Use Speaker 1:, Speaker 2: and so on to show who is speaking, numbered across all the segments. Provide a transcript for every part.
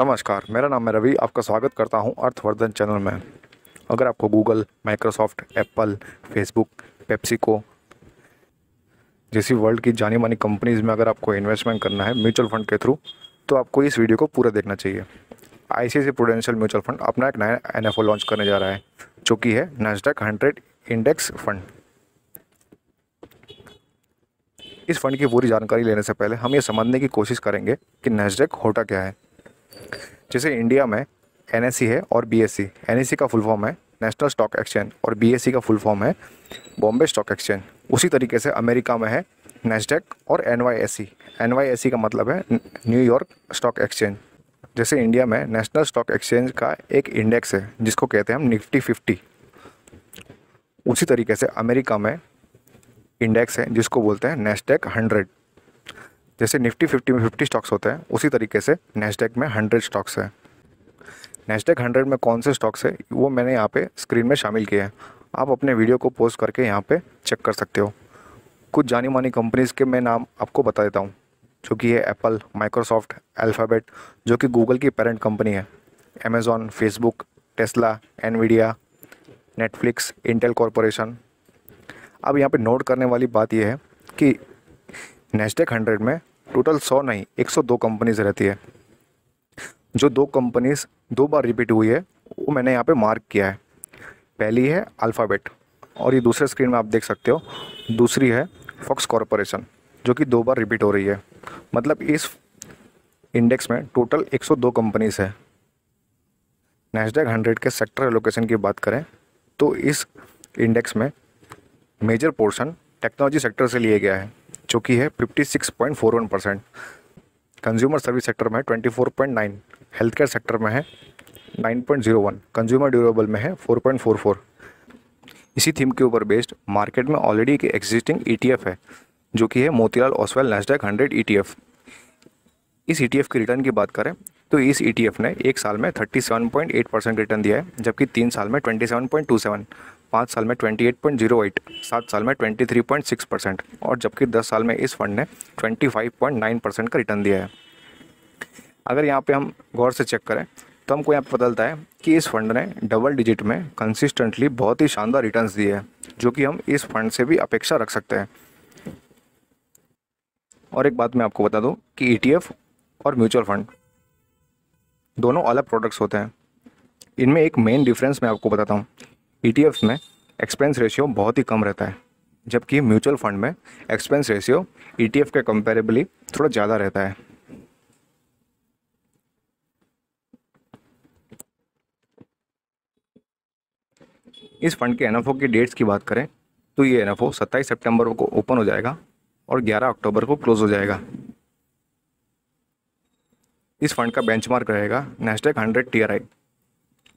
Speaker 1: नमस्कार मेरा नाम है रवि आपका स्वागत करता हूं अर्थवर्धन चैनल में अगर आपको Google Microsoft Apple Facebook PepsiCo जैसी वर्ल्ड की जानी मानी कंपनीज़ में अगर आपको इन्वेस्टमेंट करना है म्यूचुअल फंड के थ्रू तो आपको इस वीडियो को पूरा देखना चाहिए I C Prudential mutual fund अपना एक नया एन लॉन्च करने जा रहा है जो कि है नेस्डेक हंड्रेड इंडेक्स फंड इस फंड की पूरी जानकारी लेने से पहले हम ये समझने की कोशिश करेंगे कि नेस्डेक होटा क्या है जैसे इंडिया में एन है और बी एस का फुल फॉर्म है नेशनल स्टॉक एक्सचेंज और बी का फुल फॉर्म है बॉम्बे स्टॉक एक्सचेंज उसी तरीके से अमेरिका में है नेस्डेक और एन वाई एस का मतलब है न्यूयॉर्क स्टॉक एक्सचेंज जैसे इंडिया में नेशनल स्टॉक एक्सचेंज का एक इंडेक्स है जिसको कहते हैं हम निफ्टी फिफ्टी उसी तरीके से अमेरिका में इंडेक्स है जिसको बोलते हैं नेस्टेक हंड्रेड जैसे निफ्टी फिफ्टी में फिफ्टी स्टॉक्स होते हैं उसी तरीके से नेस्टेक में हंड्रेड स्टॉक्स हैं नेस्टेक हंड्रेड में कौन से स्टॉक्स है वो मैंने यहाँ पे स्क्रीन में शामिल किए हैं आप अपने वीडियो को पोस्ट करके यहाँ पे चेक कर सकते हो कुछ जानी मानी कंपनीज़ के मैं नाम आपको बता देता हूँ जो कि है एप्पल माइक्रोसॉफ्ट अल्फ़ाबेट जो कि गूगल की पेरेंट कंपनी है Amazon Facebook Tesla Nvidia Netflix Intel corporation अब यहाँ पे नोट करने वाली बात यह है कि नेस्टेक हंड्रेड में टोटल सौ नहीं एक सौ दो कंपनीज रहती है जो दो कंपनीज दो बार रिपीट हुई है वो मैंने यहाँ पे मार्क किया है पहली है अल्फ़ाबेट और ये दूसरे स्क्रीन में आप देख सकते हो दूसरी है फॉक्स कॉरपोरेशन जो कि दो बार रिपीट हो रही है मतलब इस इंडेक्स में टोटल 102 कंपनीज है नेस्डैक हंड्रेड के सेक्टर एलोकेशन की बात करें तो इस इंडेक्स में मेजर पोर्शन टेक्नोलॉजी सेक्टर से लिए गया है चुकी है 56.41 परसेंट कंज्यूमर सर्विस सेक्टर में है 24.9 हेल्थ केयर सेक्टर में है 9.01 कंज्यूमर ड्यूरेबल में है 4.44 इसी थीम के ऊपर बेस्ड मार्केट में ऑलरेडी एक एग्जिस्टिंग ई e है जो कि है Motilal Oswal Nasdaq hundred E इस ई e की रिटर्न की बात करें तो इस ई e ने एक साल में 37.8 परसेंट रिटर्न दिया है जबकि तीन साल में 27.27 पाँच साल में 28.08 सात साल में 23.6 परसेंट और जबकि दस साल में इस फंड ने 25.9 परसेंट का रिटर्न दिया है अगर यहाँ पे हम गौर से चेक करें तो हमको यहाँ पर बदलता है कि इस फंड ने डबल डिजिट में कंसिस्टेंटली बहुत ही शानदार रिटर्न दिए हैं जो कि हम इस फंड से भी अपेक्षा रख सकते हैं और एक बात मैं आपको बता दूँ कि ई e और म्यूचुअल फंड दोनों अलग प्रोडक्ट्स होते हैं इनमें एक मेन डिफरेंस मैं आपको बताता हूँ ई e में एक्सपेंस रेशियो बहुत ही कम रहता है जबकि म्यूचुअल फंड में एक्सपेंस रेशियो ई के कंपेरेबली थोड़ा ज़्यादा रहता है इस फंड के एनएफओ की डेट्स की बात करें तो ये एनएफओ 27 सितंबर को ओपन हो जाएगा और 11 अक्टूबर को क्लोज हो जाएगा इस फंड का बेंचमार्क रहेगा Nasdaq hundred T R I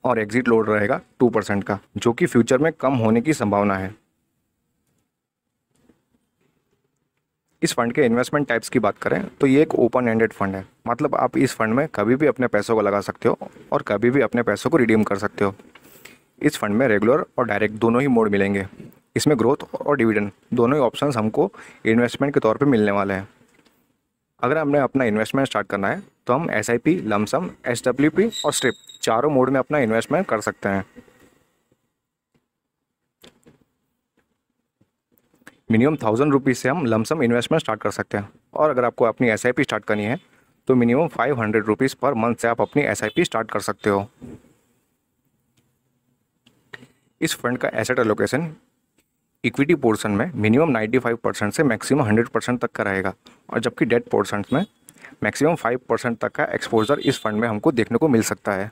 Speaker 1: और एग्जिट लोड रहेगा टू परसेंट का जो कि फ्यूचर में कम होने की संभावना है इस फंड के इन्वेस्टमेंट टाइप्स की बात करें तो ये एक ओपन एंडेड फंड है मतलब आप इस फंड में कभी भी अपने पैसों को लगा सकते हो और कभी भी अपने पैसों को रिडीम कर सकते हो इस फंड में रेगुलर और डायरेक्ट दोनों ही मोड मिलेंगे इसमें ग्रोथ और डिविडेंड दोनों ही ऑप्शन हमको इन्वेस्टमेंट के तौर पर मिलने वाले हैं अगर हमने अपना इन्वेस्टमेंट स्टार्ट करना है तो हम S I P lumpsum S W P और स्ट्रिप चारों मोड में अपना इन्वेस्टमेंट कर सकते हैं मिनिमम थाउजेंड रुपीज़ से हम लमसम इन्वेस्टमेंट स्टार्ट कर सकते हैं और अगर आपको अपनी एस स्टार्ट करनी है तो minimum five hundred rupees per month से आप अपनी एस स्टार्ट कर सकते हो इस फंड का एसेट एलोकेशन इक्विटी पोर्शन में मिनिमम नाइन्टी फाइव परसेंट से मैक्सिमम हंड्रेड परसेंट तक का रहेगा और जबकि डेट पोर्सन में मैक्सिमम फाइव परसेंट तक का एक्सपोजर इस फंड में हमको देखने को मिल सकता है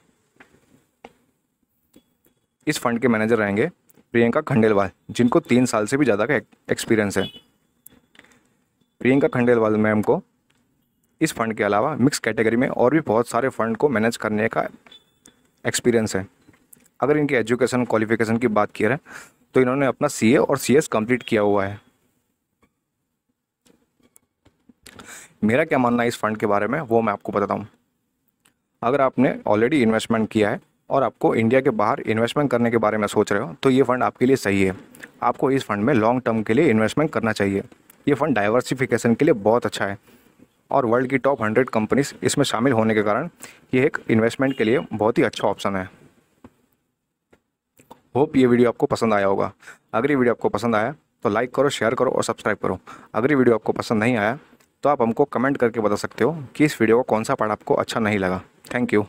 Speaker 1: इस फंड के मैनेजर रहेंगे प्रियंका खंडेलवाल जिनको तीन साल से भी ज़्यादा का एक्सपीरियंस है प्रियंका खंडेलवाल मैम को इस फंड के अलावा मिक्स कैटेगरी में और भी बहुत सारे फंड को मैनेज करने का एक्सपीरियंस है अगर इनकी एजुकेशन क्वालिफिकेशन की बात की रहे तो इन्होंने अपना सीए और सीएस कंप्लीट किया हुआ है मेरा क्या मानना है इस फंड के बारे में वो मैं आपको बताता हूँ अगर आपने ऑलरेडी इन्वेस्टमेंट किया है और आपको इंडिया के बाहर इन्वेस्टमेंट करने के बारे में सोच रहे हो तो ये फंड आपके लिए सही है आपको इस फंड में लॉन्ग टर्म के लिए इन्वेस्टमेंट करना चाहिए ये फंड डाइवर्सिफिकेशन के लिए बहुत अच्छा है और वर्ल्ड की टॉप हंड्रेड कंपनीज इसमें शामिल होने के कारण ये एक इन्वेस्टमेंट के लिए बहुत ही अच्छा ऑप्शन है होप ये वीडियो आपको पसंद आया होगा अगर ये वीडियो आपको पसंद आया तो लाइक करो शेयर करो और सब्सक्राइब करो अगर ये वीडियो आपको पसंद नहीं आया तो आप हमको कमेंट करके बता सकते हो कि इस वीडियो का कौन सा पार्ट आपको अच्छा नहीं लगा थैंक यू